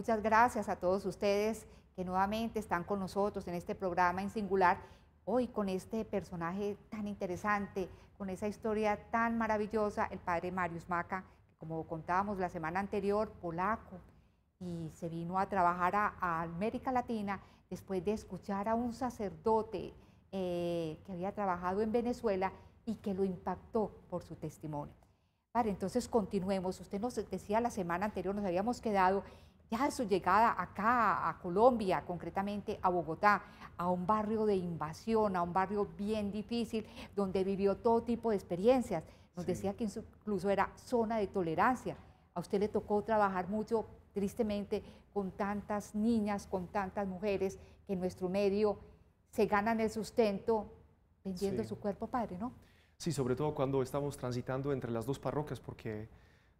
Muchas gracias a todos ustedes que nuevamente están con nosotros en este programa en singular, hoy con este personaje tan interesante, con esa historia tan maravillosa, el padre Marius Maca, que como contábamos la semana anterior, polaco, y se vino a trabajar a, América Latina después de escuchar a un sacerdote eh, que había trabajado en Venezuela y que lo impactó por su testimonio. Vale, entonces continuemos. Usted nos decía la semana anterior, nos habíamos quedado ya su llegada acá, a Colombia, concretamente a Bogotá, a un barrio de invasión, a un barrio bien difícil, donde vivió todo tipo de experiencias. Nos decía que incluso era zona de tolerancia. A usted le tocó trabajar mucho, tristemente, con tantas niñas, con tantas mujeres que en nuestro medio se ganan el sustento vendiendo su cuerpo padre, ¿no? Sí, sobre todo cuando estamos transitando entre las dos parroquias, porque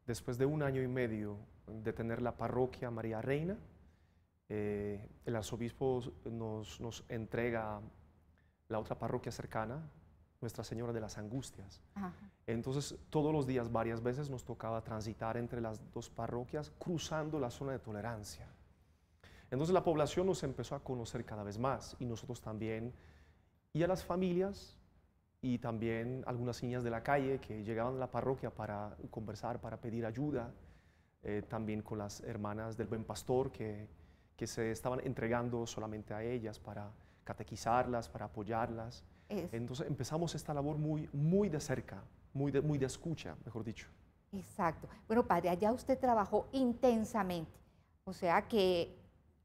después de un año y medio de tener la parroquia María Reina. Eh, el arzobispo nos, entrega la otra parroquia cercana, Nuestra Señora de las Angustias. Entonces, todos los días, varias veces, nos tocaba transitar entre las dos parroquias, cruzando la zona de tolerancia. Entonces, la población nos empezó a conocer cada vez más y nosotros también, y a las familias, y también algunas niñas de la calle que llegaban a la parroquia para conversar, para pedir ayuda. Eh, también con las hermanas del Buen Pastor que, se estaban entregando solamente a ellas para catequizarlas, para apoyarlas. Entonces empezamos esta labor muy, muy de cerca, muy de, muy de escucha, mejor dicho. Exacto. Bueno, padre, allá usted trabajó intensamente, o sea que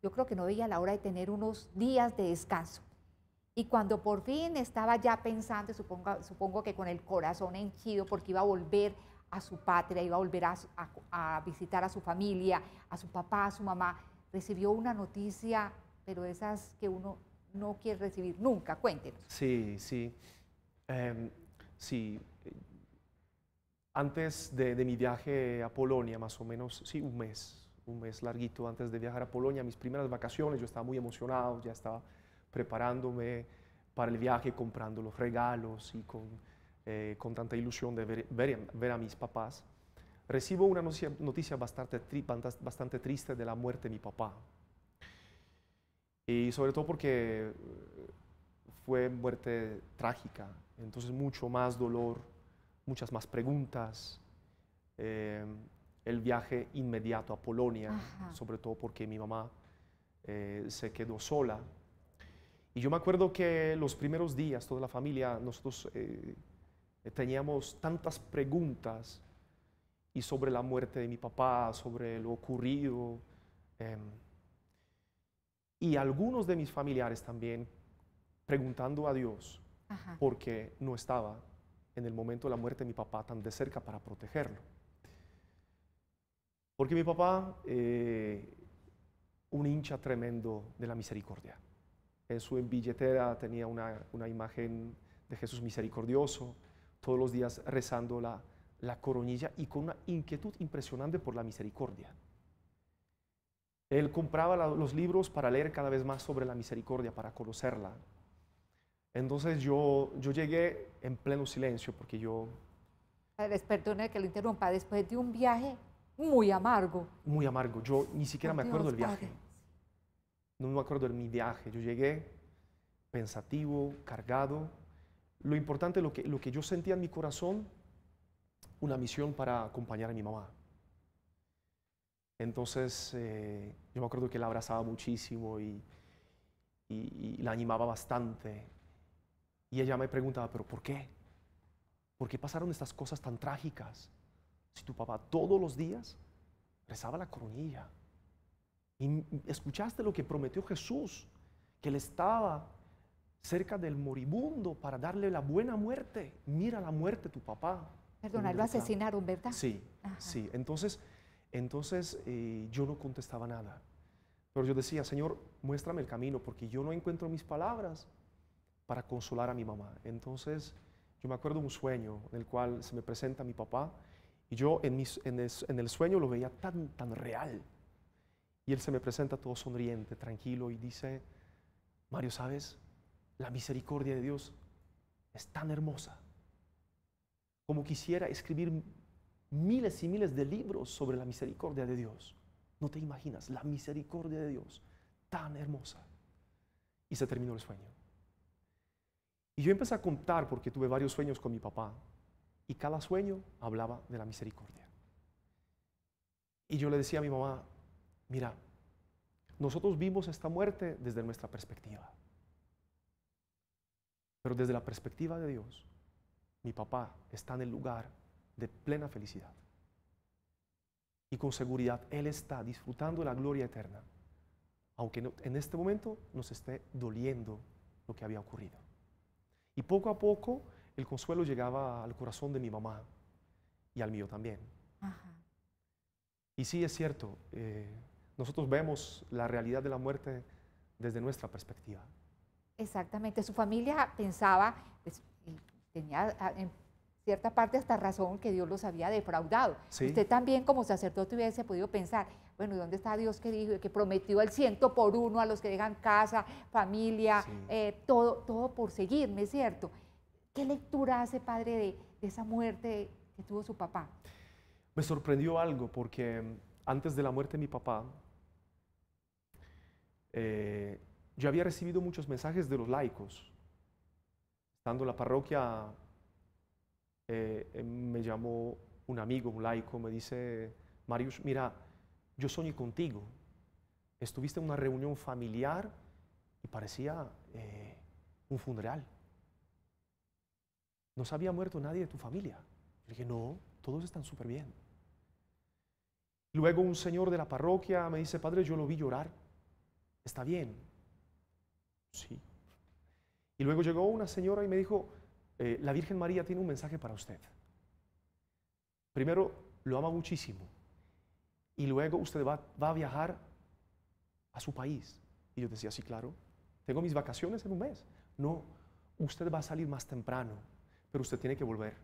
yo creo que no veía la hora de tener unos días de descanso. Y cuando por fin estaba ya pensando, supongo, supongo que con el corazón henchido porque iba a volver a su patria, iba a volver a, visitar a su familia, a su papá, a su mamá, recibió una noticia, pero esas que uno no quiere recibir nunca. Cuéntenos. Sí, sí. Em, sí. Antes de, de, mi viaje a Polonia, más o menos, sí, un mes, un mes larguito antes de viajar a Polonia, mis primeras vacaciones, yo estaba muy emocionado, ya estaba preparándome para el viaje, comprando los regalos y con eh, con tanta ilusión de ver, a mis papás, recibo una noticia, bastante, triste de la muerte de mi papá. Y sobre todo porque eh, fue muerte trágica, entonces mucho más dolor, muchas más preguntas, eh, el viaje inmediato a Polonia, sobre todo porque mi mamá se quedó sola. Y yo me acuerdo que los primeros días, toda la familia, nosotros eh, teníamos tantas preguntas y sobre la muerte de mi papá, sobre lo ocurrido. Em, y algunos de mis familiares también preguntando a Dios porque no estaba en el momento de la muerte de mi papá tan de cerca para protegerlo. Porque mi papá, eh, un hincha tremendo de la misericordia. En su billetera tenía una imagen de Jesús misericordioso, todos los días rezando la, la coronilla y con una inquietud impresionante por la misericordia. Él compraba los libros para leer cada vez más sobre la misericordia, para conocerla. Entonces yo, yo llegué en pleno silencio porque yo... en pues, que lo interrumpa, después de un viaje muy amargo. Muy amargo, yo ni siquiera me acuerdo del viaje. No me acuerdo de mi viaje, yo llegué pensativo, cargado, lo importante, lo que, lo que yo sentía en mi corazón, una misión para acompañar a mi mamá. Entonces, eh, yo me acuerdo que la abrazaba muchísimo y, y, la animaba bastante. Y ella me preguntaba, ¿pero por qué? ¿Por qué pasaron estas cosas tan trágicas? Si tu papá todos los días rezaba la coronilla. Y escuchaste lo que prometió Jesús, que él estaba cerca del moribundo para darle la buena muerte. Mira la muerte tu papá. Perdona, lo asesinaron, ¿verdad? Sí, sí. Entonces, entonces eh, yo no contestaba nada. Pero yo decía, Señor, muéstrame el camino, porque yo no encuentro mis palabras para consolar a mi mamá. Entonces, yo me acuerdo de un sueño en el cual se me presenta mi papá, y yo en, el, en el sueño lo veía tan, tan real. Y él se me presenta todo sonriente, tranquilo, y dice, Mario, ¿sabes? La misericordia de Dios es tan hermosa. Como quisiera escribir miles y miles de libros sobre la misericordia de Dios. No te imaginas, la misericordia de Dios, tan hermosa. Y se terminó el sueño. Y yo empecé a contar porque tuve varios sueños con mi papá. Y cada sueño hablaba de la misericordia. Y yo le decía a mi mamá, mira, nosotros vimos esta muerte desde nuestra perspectiva. Pero desde la perspectiva de Dios, mi papá está en el lugar de plena felicidad. Y con seguridad Él está disfrutando la gloria eterna, aunque en este momento nos esté doliendo lo que había ocurrido. Y poco a poco el consuelo llegaba al corazón de mi mamá y al mío también. Y sí, es cierto, eh, nosotros vemos la realidad de la muerte desde nuestra perspectiva. Exactamente, su familia pensaba, pues, tenía ah, en cierta parte hasta razón que Dios los había defraudado. Usted también como sacerdote hubiese podido pensar, bueno, ¿dónde está Dios que dijo que prometió el ciento por uno a los que dejan casa, familia, eh, todo, todo por seguirme, es cierto? ¿Qué lectura hace padre de, esa muerte que tuvo su papá? Me sorprendió algo porque antes de la muerte de mi papá, eh, yo había recibido muchos mensajes de los laicos. Estando en la parroquia, eh, eh, me llamó un amigo, un laico, me dice, Marius, mira, yo soñé contigo. Estuviste en una reunión familiar y parecía eh, un funeral. No se había muerto nadie de tu familia. Yo dije, no, todos están súper bien. Luego un señor de la parroquia me dice, padre, yo lo vi llorar. Está bien, Sí. Y luego llegó una señora y me dijo, eh, la Virgen María tiene un mensaje para usted. Primero, lo ama muchísimo. Y luego usted va, va a viajar a su país. Y yo decía, sí, claro, tengo mis vacaciones en un mes. No, usted va a salir más temprano, pero usted tiene que volver.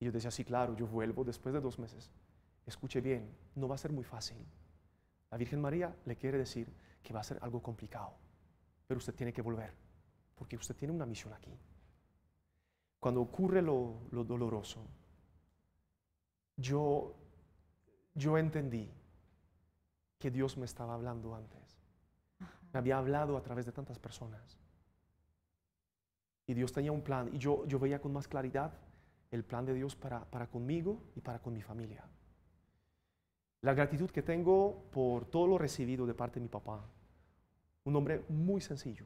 Y yo decía, sí, claro, yo vuelvo después de dos meses. Escuche bien, no va a ser muy fácil. La Virgen María le quiere decir que va a ser algo complicado pero usted tiene que volver, porque usted tiene una misión aquí. Cuando ocurre lo, doloroso, yo, yo entendí que Dios me estaba hablando antes. Me había hablado a través de tantas personas. Y Dios tenía un plan. Y yo, yo veía con más claridad el plan de Dios para conmigo y para con mi familia. La gratitud que tengo por todo lo recibido de parte de mi papá, un hombre muy sencillo.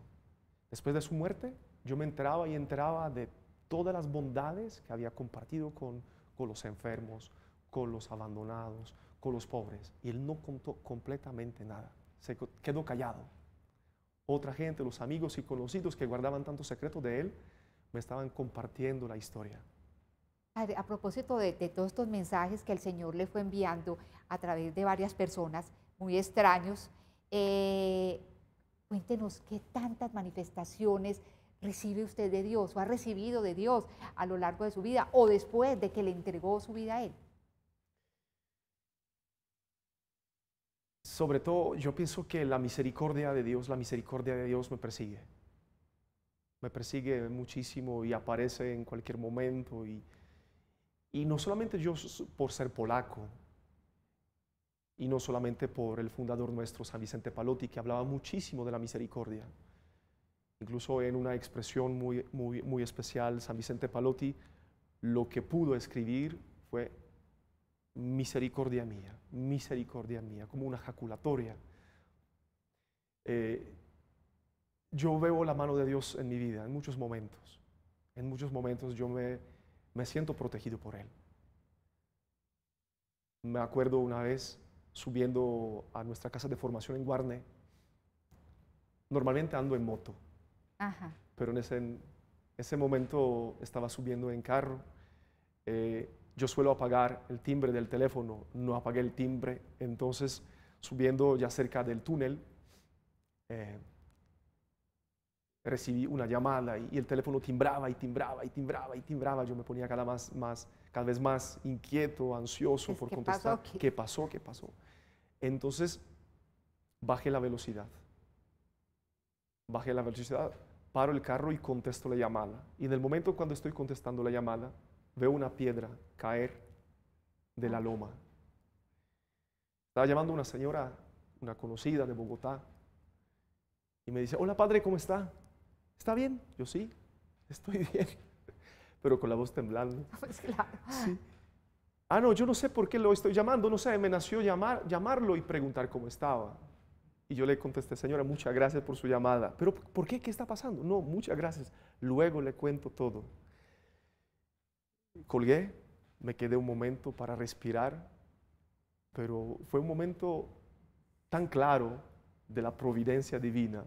Después de su muerte, yo me enteraba y enteraba de todas las bondades que había compartido con, con los enfermos, con los abandonados, con los pobres. Y él no contó completamente nada. Se quedó callado. Otra gente, los amigos y conocidos que guardaban tantos secretos de él, me estaban compartiendo la historia. A propósito de, todos estos mensajes que el Señor le fue enviando a través de varias personas muy extraños, eh, Cuéntenos qué tantas manifestaciones recibe usted de Dios o ha recibido de Dios a lo largo de su vida o después de que le entregó su vida a Él. Sobre todo, yo pienso que la misericordia de Dios, la misericordia de Dios me persigue. Me persigue muchísimo y aparece en cualquier momento. Y, no solamente yo por ser polaco, y no solamente por el fundador nuestro, San Vicente Palotti, que hablaba muchísimo de la misericordia. Incluso en una expresión muy, muy, muy especial, San Vicente Palotti lo que pudo escribir fue misericordia mía, misericordia mía, como una jaculatoria. Eh, yo veo la mano de Dios en mi vida en muchos momentos. En muchos momentos yo me, me siento protegido por Él. Me acuerdo una vez subiendo a nuestra casa de formación en Guarne, normalmente ando en moto. Pero en ese, momento estaba subiendo en carro. Eh, yo suelo apagar el timbre del teléfono, no apagué el timbre. Entonces, subiendo ya cerca del túnel, eh, recibí una llamada y, el teléfono timbraba y timbraba y timbraba y timbraba. Yo me ponía cada más, más cada vez más inquieto, ansioso por contestar. ¿Qué pasó? ¿Qué pasó? Entonces, bajé la velocidad. Bajé la velocidad, paro el carro y contesto la llamada. Y en el momento cuando estoy contestando la llamada, veo una piedra caer de la loma. Estaba llamando una señora, una conocida de Bogotá, y me dice, hola padre, ¿cómo está? ¿Está bien? Yo sí, estoy bien pero con la voz temblando. Pues ah, no, yo no sé por qué lo estoy llamando, no sé, me nació llamar, llamarlo y preguntar cómo estaba. Y yo le contesté, señora, muchas gracias por su llamada. Pero ¿por qué? ¿Qué está pasando? No, muchas gracias. Luego le cuento todo. Colgué, me quedé un momento para respirar, pero fue un momento tan claro de la providencia divina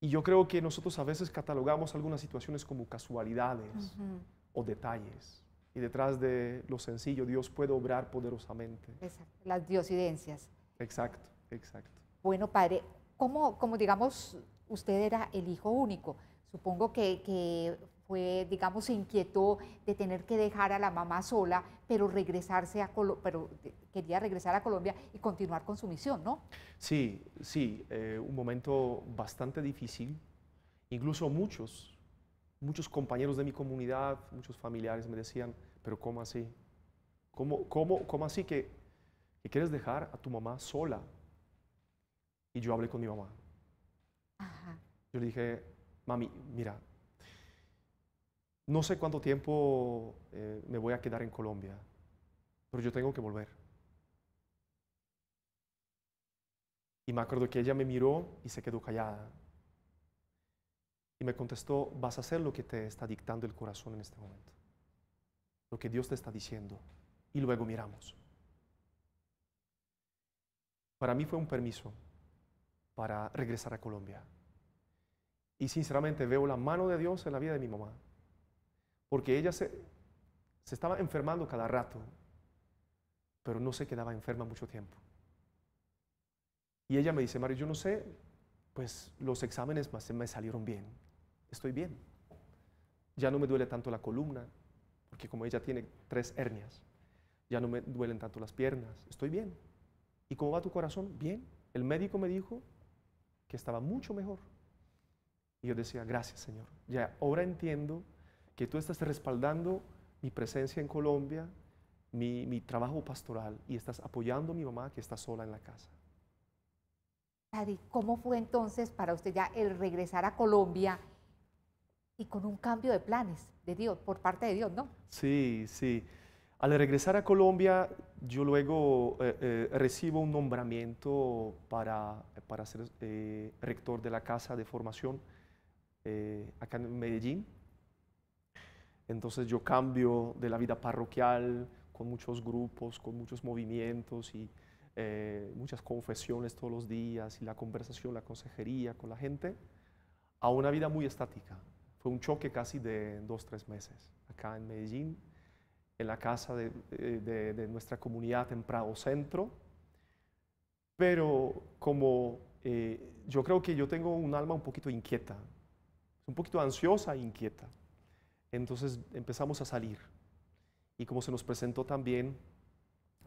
y yo creo que nosotros a veces catalogamos algunas situaciones como casualidades o detalles. Y detrás de lo sencillo, Dios puede obrar poderosamente. Exacto, las diosidencias. Exacto, exacto. Bueno, padre, como, como digamos, usted era el hijo único, supongo que, que fue, digamos, inquieto inquietó de tener que dejar a la mamá sola, pero regresarse a pero quería regresar a Colombia y continuar con su misión, ¿no? Sí, sí, eh, un momento bastante difícil. Incluso muchos, muchos compañeros de mi comunidad, muchos familiares me decían, pero ¿cómo así? ¿Cómo, cómo, cómo así que, quieres dejar a tu mamá sola? Y yo hablé con mi mamá. Yo le dije, mami, mira, no sé cuánto tiempo eh, me voy a quedar en Colombia, pero yo tengo que volver. Y me acuerdo que ella me miró y se quedó callada. Y me contestó, vas a hacer lo que te está dictando el corazón en este momento, lo que Dios te está diciendo. Y luego miramos. Para mí fue un permiso para regresar a Colombia. Y sinceramente veo la mano de Dios en la vida de mi mamá porque ella se, se estaba enfermando cada rato, pero no se quedaba enferma mucho tiempo. Y ella me dice, Mario, yo no sé, pues los exámenes me salieron bien, estoy bien. Ya no me duele tanto la columna, porque como ella tiene tres hernias, ya no me duelen tanto las piernas, estoy bien. ¿Y cómo va tu corazón? Bien. El médico me dijo que estaba mucho mejor. Y yo decía, gracias Señor, ya ahora entiendo que tú estás respaldando mi presencia en Colombia, mi, mi, trabajo pastoral y estás apoyando a mi mamá que está sola en la casa. Daddy, ¿cómo fue entonces para usted ya el regresar a Colombia y con un cambio de planes de Dios, por parte de Dios, no? Sí, sí. Al regresar a Colombia, yo luego eh, eh, recibo un nombramiento para, para ser eh, rector de la casa de formación acá en Medellín entonces yo cambio de la vida parroquial con muchos grupos, con muchos movimientos y eh, muchas confesiones todos los días y la conversación, la consejería con la gente, a una vida muy estática. Fue un choque casi de dos, tres meses acá en Medellín, en la casa de, eh, nuestra comunidad en Prado Centro. Pero como eh, yo creo que yo tengo un alma un poquito inquieta, un poquito ansiosa e inquieta. Entonces empezamos a salir. Y como se nos presentó también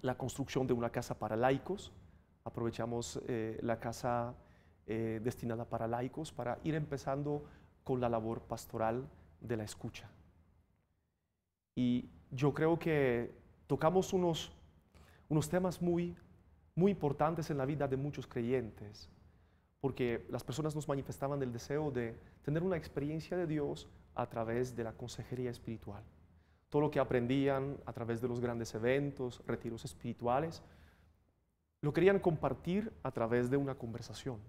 la construcción de una casa para laicos, aprovechamos eh, la casa eh, destinada para laicos para ir empezando con la labor pastoral de la escucha. Y yo creo que tocamos unos, unos temas muy, muy importantes en la vida de muchos creyentes, porque las personas nos manifestaban el deseo de tener una experiencia de Dios a través de la consejería espiritual. Todo lo que aprendían a través de los grandes eventos, retiros espirituales, lo querían compartir a través de una conversación.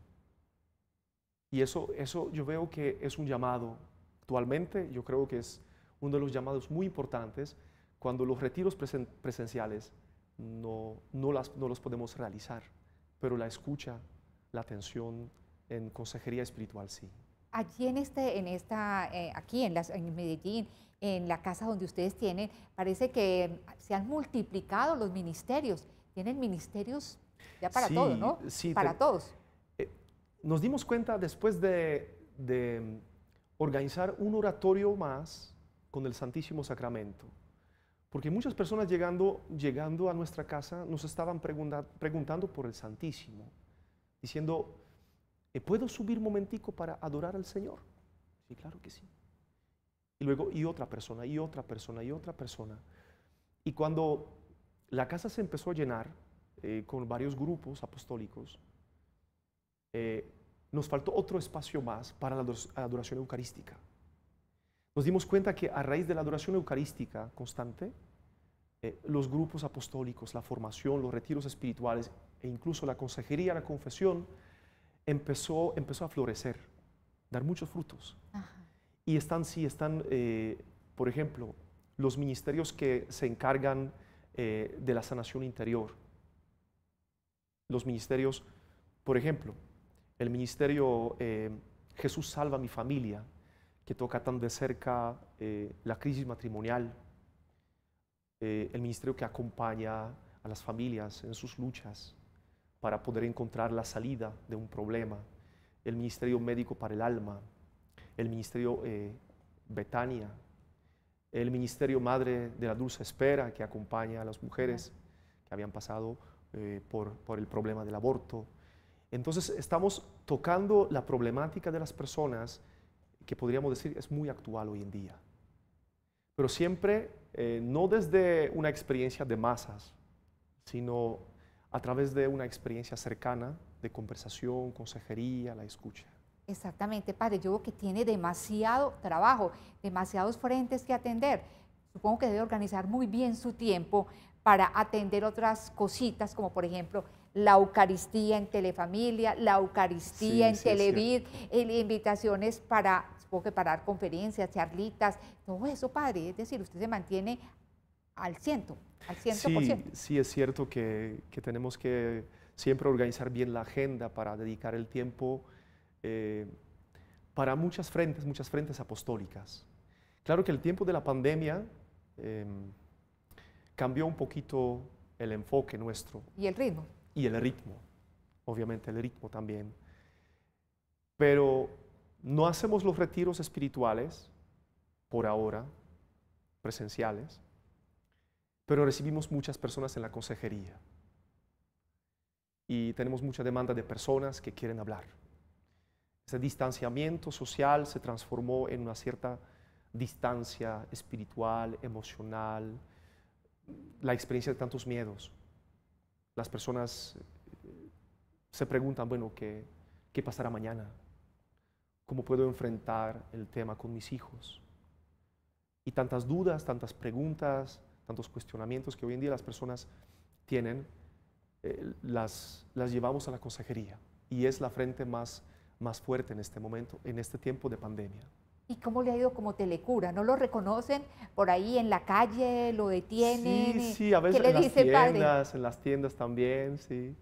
Y eso, eso yo veo que es un llamado actualmente, yo creo que es uno de los llamados muy importantes cuando los retiros presenciales no, las, no los podemos realizar, pero la escucha, la atención en consejería espiritual sí. Allí en este, en esta, eh, aquí en, las, Medellín, en la casa donde ustedes tienen, parece que em, se han multiplicado los ministerios. Tienen ministerios ya para ¿no? para todos. Eh, nos dimos cuenta después de, em, organizar un oratorio más con el Santísimo Sacramento. Porque muchas personas llegando, llegando a nuestra casa nos estaban pregunta, preguntando por el Santísimo, diciendo, eh, ¿Puedo subir un momentico para adorar al Señor? Sí, claro que sí. Y luego, y otra persona, y otra persona, y otra persona. Y cuando la casa se empezó a llenar eh, con varios grupos apostólicos, eh, nos faltó otro espacio más para la adoración eucarística. Nos dimos cuenta que a raíz de la adoración eucarística constante, los grupos apostólicos, la formación, los retiros espirituales e incluso la consejería, la confesión, empezó, a florecer, dar muchos frutos. Y están, sí, están, eh, por ejemplo, los ministerios que se encargan eh, de la sanación interior. Los ministerios, por ejemplo, el ministerio eh, Jesús salva mi familia, que toca tan de cerca la crisis matrimonial, el ministerio que acompaña a las familias en sus luchas, para poder encontrar la salida de un problema, el Ministerio Médico para el Alma, el Ministerio eh, Betania, el Ministerio Madre de la Dulce Espera que acompaña a las mujeres que habían pasado eh, por, por el problema del aborto. Entonces estamos tocando la problemática de las personas que podríamos decir es muy actual hoy en día, pero siempre eh, no desde una experiencia de masas, sino a través de una experiencia cercana de conversación, consejería, la escucha. Exactamente, padre. Yo veo que tiene demasiado trabajo, demasiados frentes que atender. Supongo que debe organizar muy bien su tiempo para atender otras cositas, como por ejemplo la Eucaristía en Telefamilia, la Eucaristía en Televid, invitaciones para, supongo que para dar conferencias, charlitas, todo eso, padre. Es decir, usted se mantiene al ciento, al ciento sí, por ciento. Sí, es cierto que, que, tenemos que siempre organizar bien la agenda para dedicar el tiempo eh, para muchas frentes, muchas frentes apostólicas. Claro que el tiempo de la pandemia em, cambió un poquito el enfoque nuestro. Y el ritmo. Y el ritmo, obviamente el ritmo también. Pero no hacemos los retiros espirituales, por ahora, presenciales, pero recibimos muchas personas en la consejería. Y tenemos mucha demanda de personas que quieren hablar. Ese distanciamiento social se transformó en una cierta distancia espiritual, emocional, la experiencia de tantos miedos. Las personas eh, se preguntan, bueno, ¿qué, qué pasará mañana? ¿Cómo puedo enfrentar el tema con mis hijos? Y tantas dudas, tantas preguntas, tantos cuestionamientos que hoy en día las personas tienen, eh, las, las llevamos a la consejería y es la frente más, más fuerte en este momento, en este tiempo de pandemia. ¿Y cómo le ha ido como telecura? ¿No lo reconocen por ahí en la calle? ¿Lo detienen? Sí, sí, a veces en las tiendas, en las tiendas también, sí.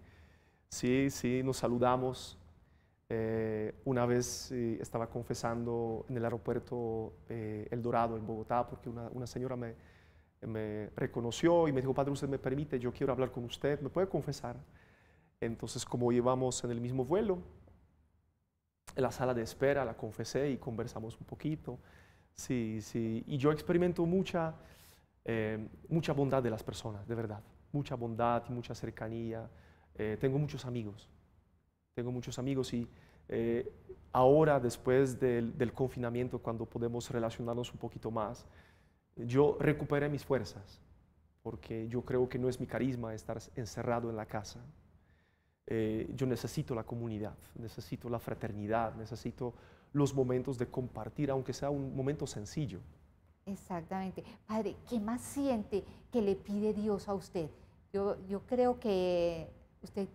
Sí, sí, nos saludamos. Eh, una vez eh, estaba confesando en el aeropuerto El Dorado, en Bogotá, porque una, una señora me, me reconoció y me dijo, padre, usted me permite, yo quiero hablar con usted, ¿me puede confesar? Entonces, como llevamos en el mismo vuelo, en la sala de espera la confesé y conversamos un poquito. Sí, sí, y yo experimento mucha, eh, mucha bondad de las personas, de verdad, mucha bondad y mucha cercanía. Eh, tengo muchos amigos, tengo muchos amigos y eh, ahora, después del confinamiento, cuando podemos relacionarnos un poquito más, yo recuperé mis fuerzas, porque yo creo que no es mi carisma estar encerrado en la casa. Eh, yo necesito la comunidad, necesito la fraternidad, necesito los momentos de compartir, aunque sea un momento sencillo. Exactamente. Padre, ¿qué más siente que le pide Dios a usted? Yo, yo creo que usted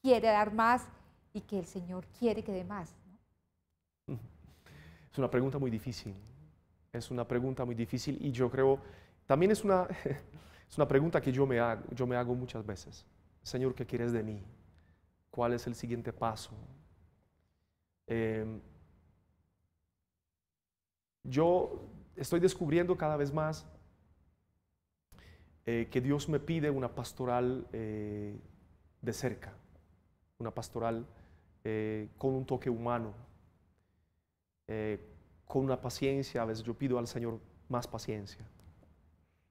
quiere dar más y que el Señor quiere que dé más. Es una pregunta muy difícil. Es una pregunta muy difícil y yo creo, también es una, es una pregunta que yo me, hago, yo me hago muchas veces. Señor, ¿qué quieres de mí? ¿Cuál es el siguiente paso? Em, yo estoy descubriendo cada vez más eh, que Dios me pide una pastoral eh, de cerca, una pastoral eh, con un toque humano, con una paciencia, a veces yo pido al Señor más paciencia.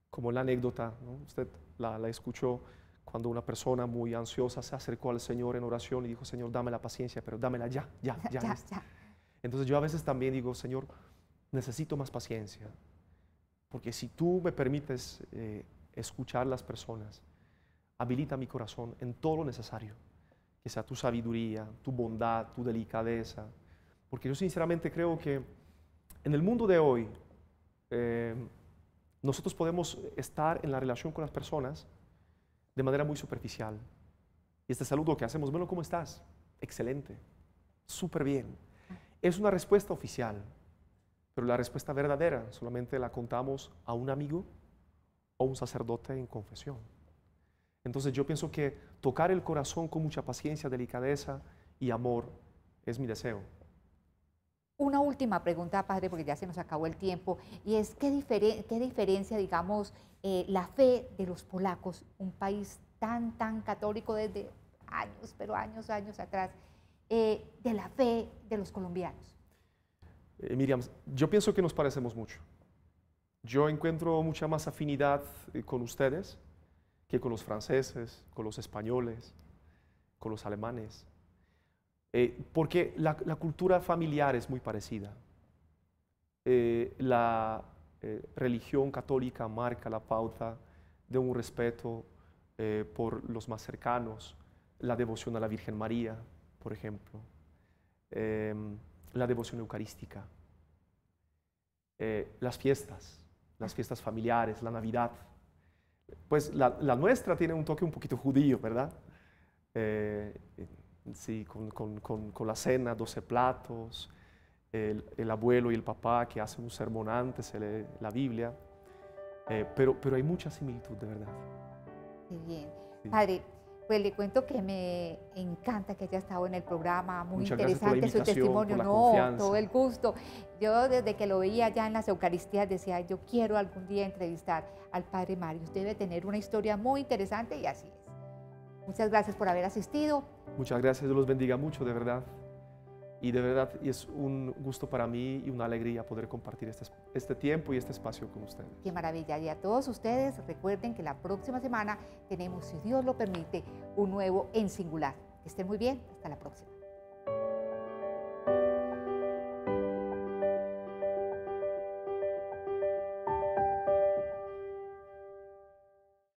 Como la anécdota, usted la, escuchó cuando una persona muy ansiosa se acercó al Señor en oración y dijo, Señor, dame la paciencia, pero dámela ya, ya, ya. ya, Entonces yo a veces también digo, Señor, necesito más paciencia, porque si tú me permites eh, escuchar las personas, habilita mi corazón en todo lo necesario, que sea tu sabiduría, tu bondad, tu delicadeza, porque yo sinceramente creo que en el mundo de hoy, eh, nosotros podemos estar en la relación con las personas de manera muy superficial. Y este saludo que hacemos, bueno, ¿cómo estás? Excelente, súper bien. Es una respuesta oficial, pero la respuesta verdadera solamente la contamos a un amigo o un sacerdote en confesión. Entonces yo pienso que tocar el corazón con mucha paciencia, delicadeza y amor es mi deseo. Una última pregunta, padre, porque ya se nos acabó el tiempo, y es qué, qué diferencia, digamos, eh, la fe de los polacos, un país tan, tan católico desde años, pero años, años atrás, eh, de la fe de los colombianos. Eh, Miriam, yo pienso que nos parecemos mucho. Yo encuentro mucha más afinidad con ustedes que con los franceses, con los españoles, con los alemanes. Eh, porque la, cultura familiar es muy parecida. Eh, la eh, religión católica marca la pauta de un respeto por los más cercanos, la devoción a la Virgen María, por ejemplo, em, la devoción eucarística, las fiestas, las fiestas familiares, la Navidad. Pues la, la, nuestra tiene un toque un poquito judío, ¿verdad? sí, con, con, con, con, la cena, 12 platos, el, abuelo y el papá que hacen un sermón antes, se lee la Biblia. Eh, pero, pero hay mucha similitud, de verdad. Muy bien. Padre, pues le cuento que me encanta que haya estado en el programa, muy interesante su testimonio, no, todo el gusto. Yo desde que lo veía ya en las Eucaristías decía, yo quiero algún día entrevistar al Padre Mario, usted debe tener una historia muy interesante y así es. Muchas gracias por haber asistido. Muchas gracias, Dios los bendiga mucho, de verdad. Y de verdad es un gusto para mí y una alegría poder compartir este, este tiempo y este espacio con ustedes. Qué maravilla. Y a todos ustedes recuerden que la próxima semana tenemos, si Dios lo permite, un nuevo en singular. Que estén muy bien. Hasta la próxima.